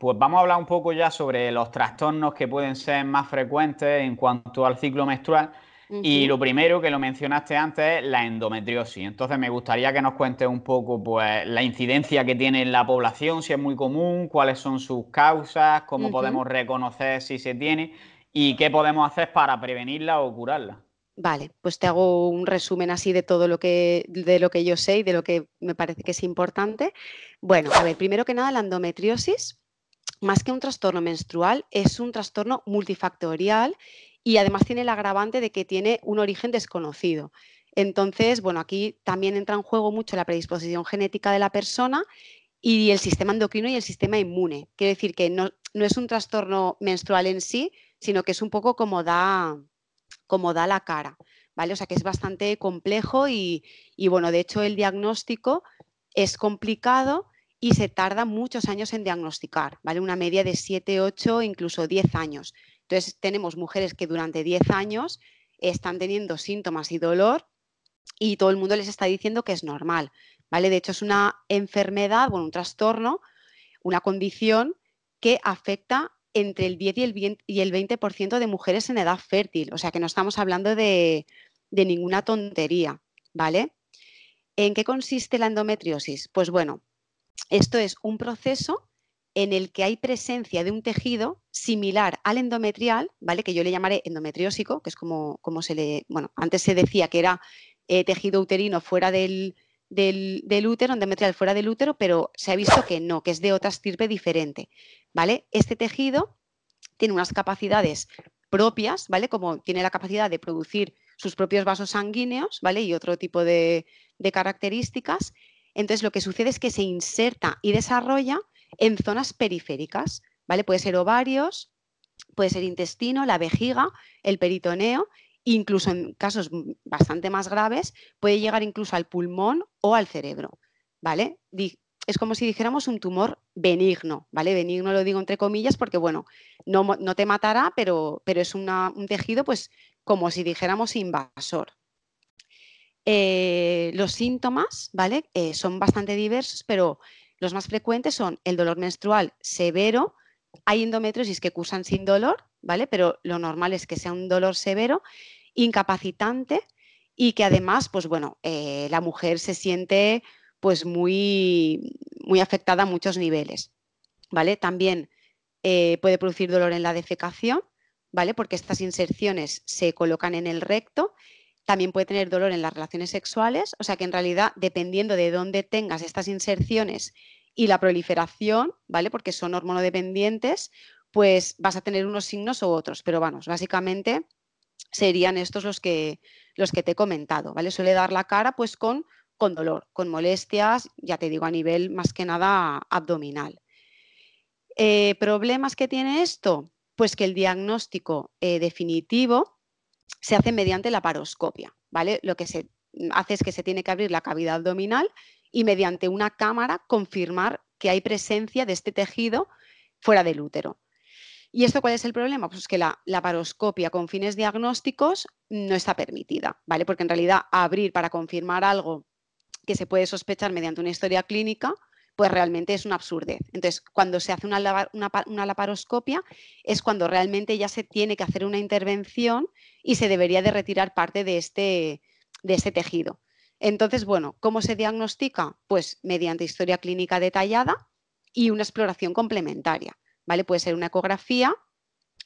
Pues vamos a hablar un poco ya sobre los trastornos que pueden ser más frecuentes en cuanto al ciclo menstrual. Y lo primero que lo mencionaste antes es la endometriosis. Entonces me gustaría que nos cuentes un poco pues, la incidencia que tiene en la población, si es muy común, cuáles son sus causas, cómo podemos reconocer si se tiene y qué podemos hacer para prevenirla o curarla. Vale, pues te hago un resumen así de todo lo que, de lo que yo sé y de lo que me parece que es importante. Bueno, a ver, primero que nada, la endometriosis más que un trastorno menstrual, es un trastorno multifactorial y además tiene el agravante de que tiene un origen desconocido. Entonces, bueno, aquí también entra en juego mucho la predisposición genética de la persona y el sistema endocrino y el sistema inmune. Quiero decir que no, es un trastorno menstrual en sí, sino que es un poco como da, la cara, ¿vale? O sea que es bastante complejo y bueno, de hecho el diagnóstico es complicado y se tarda muchos años en diagnosticar, ¿vale? Una media de 7, 8, incluso 10 años. Entonces, tenemos mujeres que durante 10 años están teniendo síntomas y dolor y todo el mundo les está diciendo que es normal, ¿vale? De hecho, es una enfermedad, bueno, un trastorno, una condición que afecta entre el 10 y el 20%, de mujeres en edad fértil. O sea que no estamos hablando de, de ninguna tontería, ¿vale? ¿En qué consiste la endometriosis? Pues bueno, esto es un proceso en el que hay presencia de un tejido similar al endometrial, ¿vale? Que yo le llamaré endometriósico, que es como, se le. Bueno, antes se decía que era eh, tejido uterino fuera del, del, útero, endometrial fuera del útero, pero se ha visto que no, que es de otra estirpe diferente, ¿vale? Este tejido tiene unas capacidades propias, ¿vale? Como tiene la capacidad de producir sus propios vasos sanguíneos, ¿vale? Y otro tipo de características, entonces lo que sucede es que se inserta y desarrolla en zonas periféricas, ¿vale? Puede ser ovarios, puede ser intestino, la vejiga, el peritoneo, incluso en casos bastante más graves, puede llegar incluso al pulmón o al cerebro, ¿vale? Es como si dijéramos un tumor benigno, ¿vale? Benigno lo digo entre comillas porque, bueno, no, te matará, pero, es un tejido, pues, como si dijéramos invasor, eh, los síntomas, eh, son bastante diversos, pero los más frecuentes son el dolor menstrual severo. Hay endometriosis que cursan sin dolor, ¿vale? Pero lo normal es que sea un dolor severo, incapacitante y que además, pues bueno, eh, la mujer se siente pues muy, muy afectada a muchos niveles, ¿vale? También puede producir dolor en la defecación, ¿vale? Porque estas inserciones se colocan en el recto también puede tener dolor en las relaciones sexuales, o sea que en realidad, dependiendo de dónde tengas estas inserciones y la proliferación, ¿vale? Porque son hormonodependientes, pues vas a tener unos signos u otros, pero vamos, básicamente serían estos los que, los que te he comentado, ¿vale? Suele dar la cara pues con, con dolor, con molestias, ya te digo, a nivel más que nada abdominal. Eh, ¿Problemas que tiene esto? Pues que el diagnóstico eh, definitivo se hace mediante la paroscopia, ¿vale? Lo que se hace es que se tiene que abrir la cavidad abdominal y mediante una cámara confirmar que hay presencia de este tejido fuera del útero. ¿Y esto cuál es el problema? Pues que la, la, paroscopia con fines diagnósticos no está permitida, ¿vale? Porque en realidad abrir para confirmar algo que se puede sospechar mediante una historia clínica pues realmente es una absurdez. Entonces, cuando se hace una, laparoscopia es cuando realmente ya se tiene que hacer una intervención y se debería de retirar parte de este, de este tejido. Entonces, bueno, ¿cómo se diagnostica? Pues mediante historia clínica detallada y una exploración complementaria, ¿vale? Puede ser una ecografía,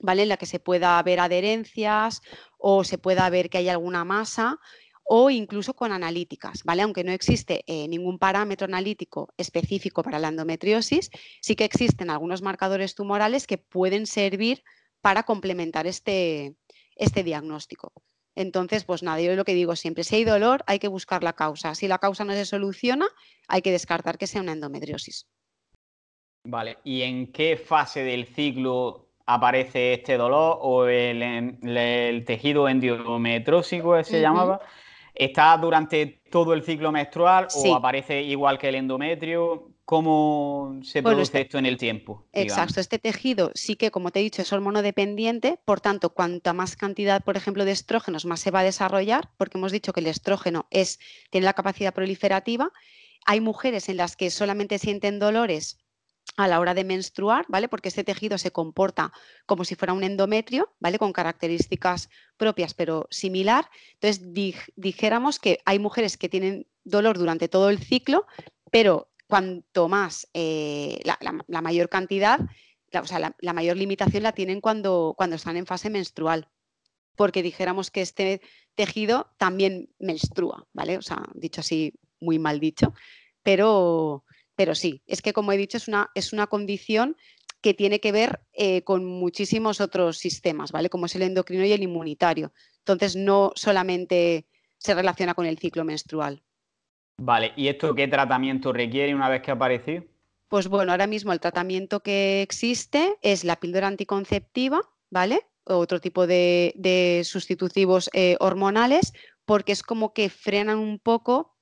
¿vale? En la que se pueda ver adherencias o se pueda ver que hay alguna masa o incluso con analíticas, ¿vale? Aunque no existe eh, ningún parámetro analítico específico para la endometriosis, sí que existen algunos marcadores tumorales que pueden servir para complementar este, este diagnóstico. Entonces, pues nada, yo lo que digo siempre, si hay dolor hay que buscar la causa. Si la causa no se soluciona, hay que descartar que sea una endometriosis. Vale, ¿y en qué fase del ciclo aparece este dolor o el, tejido endometrósico se llamaba? ¿Está durante todo el ciclo menstrual o aparece igual que el endometrio? ¿Cómo se produce este esto en el tiempo? Exacto, este tejido sí que, como te he dicho, es hormonodependiente, por tanto, cuanta más cantidad, por ejemplo, de estrógenos, más se va a desarrollar, porque hemos dicho que el estrógeno es, tiene la capacidad proliferativa. Hay mujeres en las que solamente sienten dolores a la hora de menstruar, ¿vale? Porque este tejido se comporta como si fuera un endometrio, ¿vale? Con características propias pero similar. Entonces, dijéramos que hay mujeres que tienen dolor durante todo el ciclo, pero cuanto más, eh, la, mayor cantidad, la, o sea, la, mayor limitación la tienen cuando, cuando están en fase menstrual, porque dijéramos que este tejido también menstrua, ¿vale? O sea, dicho así, muy mal dicho, pero pero sí, es que como he dicho, es una, condición que tiene que ver eh, con muchísimos otros sistemas, ¿vale? Como es el endocrino y el inmunitario. Entonces, no solamente se relaciona con el ciclo menstrual. Vale, ¿y esto qué tratamiento requiere una vez que aparece? Pues bueno, ahora mismo el tratamiento que existe es la píldora anticonceptiva, ¿vale? Otro tipo de, sustitutivos eh, hormonales, porque es como que frenan un poco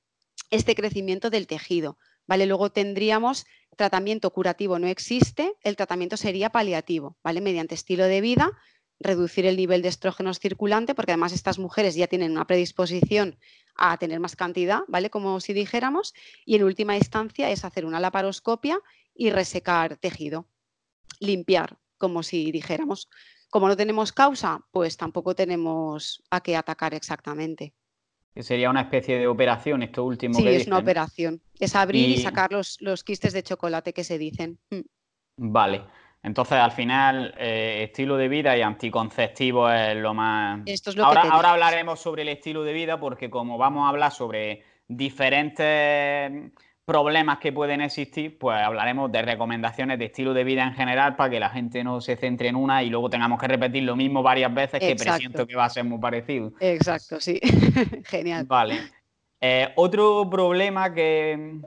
este crecimiento del tejido Luego tendríamos tratamiento curativo no existe, el tratamiento sería paliativo, Mediante estilo de vida, reducir el nivel de estrógenos circulante, porque además estas mujeres ya tienen una predisposición a tener más cantidad, ¿vale? Como si dijéramos, y en última instancia es hacer una laparoscopia y resecar tejido, limpiar, como si dijéramos. Como no tenemos causa, pues tampoco tenemos a qué atacar exactamente que Sería una especie de operación esto último. Sí, es una operación. Es abrir y, sacar los, quistes de chocolate que se dicen. Mm. Vale. Entonces, al final, eh, estilo de vida y anticonceptivo es lo más. Esto es lo ahora hablaremos sobre el estilo de vida, porque como vamos a hablar sobre diferentes problemas que pueden existir, pues hablaremos de recomendaciones de estilo de vida en general para que la gente no se centre en una y luego tengamos que repetir lo mismo varias veces, que presiento que va a ser muy parecido. Exacto, sí. Genial. Vale. Eh, otro problema que,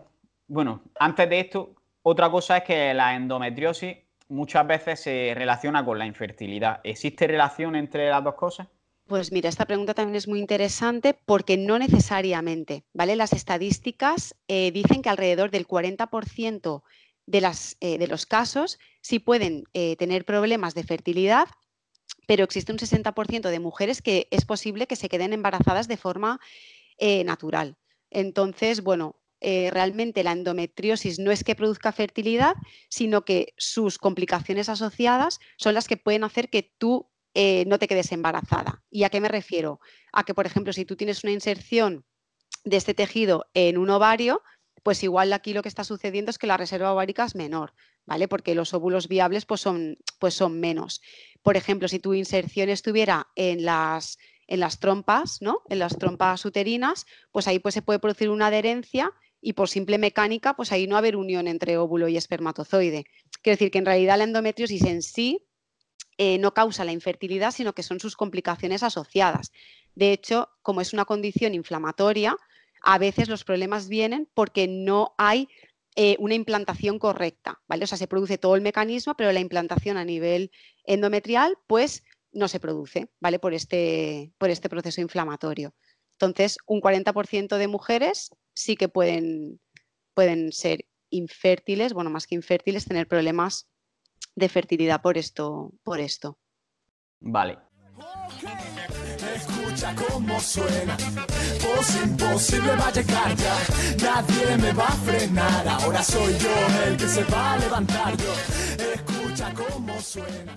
bueno, antes de esto, otra cosa es que la endometriosis muchas veces se relaciona con la infertilidad. ¿Existe relación entre las dos cosas? Pues mira, esta pregunta también es muy interesante porque no necesariamente, ¿vale? Las estadísticas eh, dicen que alrededor del 40% de, las, eh, de, los casos sí pueden eh, tener problemas de fertilidad, pero existe un 60% de mujeres que es posible que se queden embarazadas de forma natural. Entonces, bueno, realmente la endometriosis no es que produzca fertilidad, sino que sus complicaciones asociadas son las que pueden hacer que tú eh, no te quedes embarazada. ¿Y a qué me refiero? A que, por ejemplo, si tú tienes una inserción de este tejido en un ovario, pues igual aquí lo que está sucediendo es que la reserva ovárica es menor, ¿vale? Porque los óvulos viables pues son, pues son menos. Por ejemplo, si tu inserción estuviera en las, en las trompas, ¿no? En las trompas uterinas, pues ahí pues se puede producir una adherencia y por simple mecánica, pues ahí no haber unión entre óvulo y espermatozoide. Quiere decir que en realidad la endometriosis en sí eh, no causa la infertilidad, sino que son sus complicaciones asociadas. De hecho, como es una condición inflamatoria, a veces los problemas vienen porque no hay eh, una implantación correcta, ¿vale? O sea, se produce todo el mecanismo, pero la implantación a nivel endometrial, pues no se produce, ¿vale? Por este, por este proceso inflamatorio. Entonces, un 40% de mujeres sí que pueden, pueden ser infértiles, bueno, más que infértiles, tener problemas de fertilidad por esto, por esto. Vale. Escucha cómo suena, imposible va a llegar ya, nadie me va a frenar, ahora soy yo el que se va a levantar yo, escucha cómo suena.